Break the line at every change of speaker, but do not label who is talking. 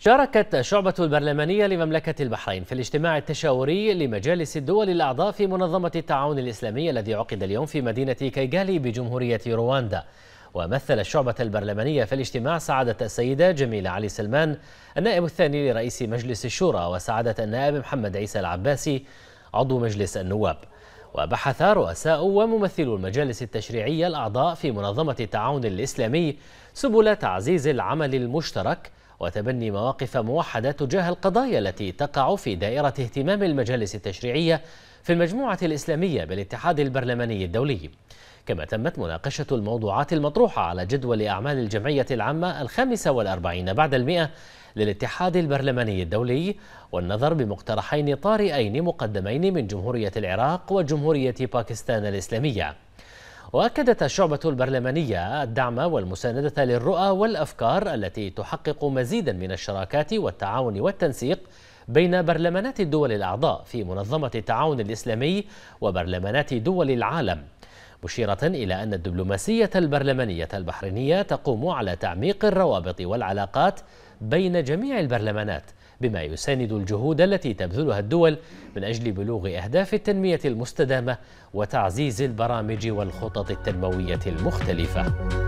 شاركت شعبة البرلمانية لمملكة البحرين في الاجتماع التشاوري لمجالس الدول الأعضاء في منظمة التعاون الإسلامي الذي عقد اليوم في مدينة كيغالي بجمهورية رواندا ومثل الشعبة البرلمانية في الاجتماع سعادة السيدة جميلة علي سلمان النائب الثاني لرئيس مجلس الشورى وسعادة النائب محمد عيسى العباسي عضو مجلس النواب وبحث رؤساء وممثلو المجالس التشريعية الأعضاء في منظمة التعاون الإسلامي سبل تعزيز العمل المشترك وتبني مواقف موحدة تجاه القضايا التي تقع في دائرة اهتمام المجالس التشريعية في المجموعة الإسلامية بالاتحاد البرلماني الدولي كما تمت مناقشة الموضوعات المطروحة على جدول أعمال الجمعية العامة الخامسة والأربعين بعد المئة للاتحاد البرلماني الدولي والنظر بمقترحين طارئين مقدمين من جمهورية العراق وجمهورية باكستان الإسلامية وأكدت الشعبة البرلمانية الدعم والمساندة للرؤى والأفكار التي تحقق مزيدا من الشراكات والتعاون والتنسيق بين برلمانات الدول الأعضاء في منظمة التعاون الإسلامي وبرلمانات دول العالم مشيرة إلى أن الدبلوماسية البرلمانية البحرينية تقوم على تعميق الروابط والعلاقات بين جميع البرلمانات بما يساند الجهود التي تبذلها الدول من أجل بلوغ أهداف التنمية المستدامة وتعزيز البرامج والخطط التنموية المختلفة